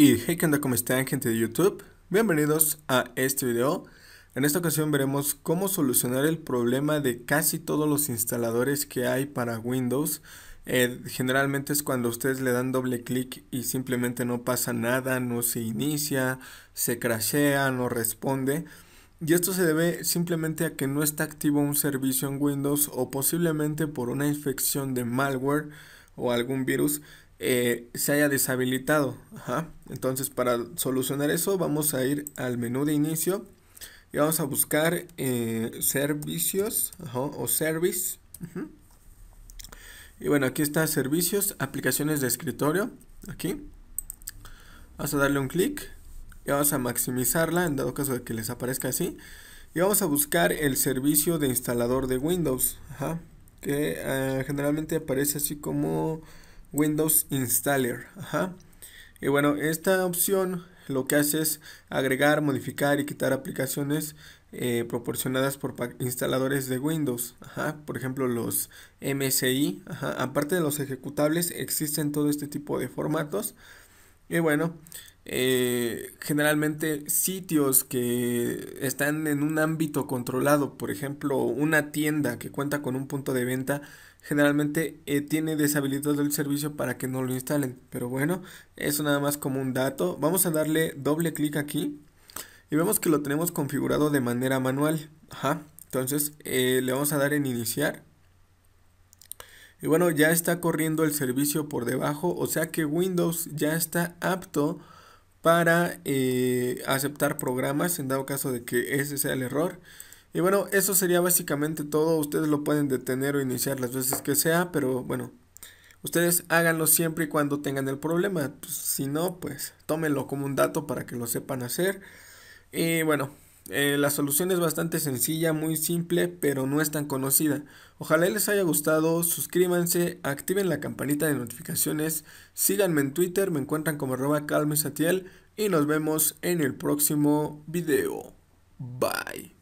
Y hey, ¿Cómo están gente de YouTube? Bienvenidos a este video. En esta ocasión veremos cómo solucionar el problema de casi todos los instaladores que hay para Windows. Eh, generalmente es cuando ustedes le dan doble clic y simplemente no pasa nada, no se inicia, se crashea, no responde. Y esto se debe simplemente a que no está activo un servicio en Windows o posiblemente por una infección de malware o algún virus eh, se haya deshabilitado. Entonces para solucionar eso vamos a ir al menú de inicio y vamos a buscar eh, servicios ajá, o service. Y bueno, aquí está servicios, aplicaciones de escritorio. Aquí. Vamos a darle un clic y vamos a maximizarla en dado caso de que les aparezca así. Y vamos a buscar el servicio de instalador de Windows. Ajá, que eh, generalmente aparece así como Windows Installer. Y bueno, esta opción lo que hace es agregar, modificar y quitar aplicaciones eh, proporcionadas por instaladores de Windows, por ejemplo los MSI, aparte de los ejecutables existen todo este tipo de formatos y bueno, eh, generalmente sitios que están en un ámbito controlado, por ejemplo, una tienda que cuenta con un punto de venta, generalmente eh, tiene deshabilitado el servicio para que no lo instalen. Pero bueno, eso nada más como un dato. Vamos a darle doble clic aquí y vemos que lo tenemos configurado de manera manual. Ajá. Entonces eh, le vamos a dar en iniciar. Y bueno, ya está corriendo el servicio por debajo, o sea que Windows ya está apto para eh, aceptar programas en dado caso de que ese sea el error. Y bueno, eso sería básicamente todo. Ustedes lo pueden detener o iniciar las veces que sea, pero bueno, ustedes háganlo siempre y cuando tengan el problema. Pues, si no, pues tómenlo como un dato para que lo sepan hacer. Y bueno, eh, la solución es bastante sencilla, muy simple, pero no es tan conocida. Ojalá les haya gustado, suscríbanse, activen la campanita de notificaciones, síganme en Twitter, me encuentran como arroba calmesatiel y nos vemos en el próximo video. Bye.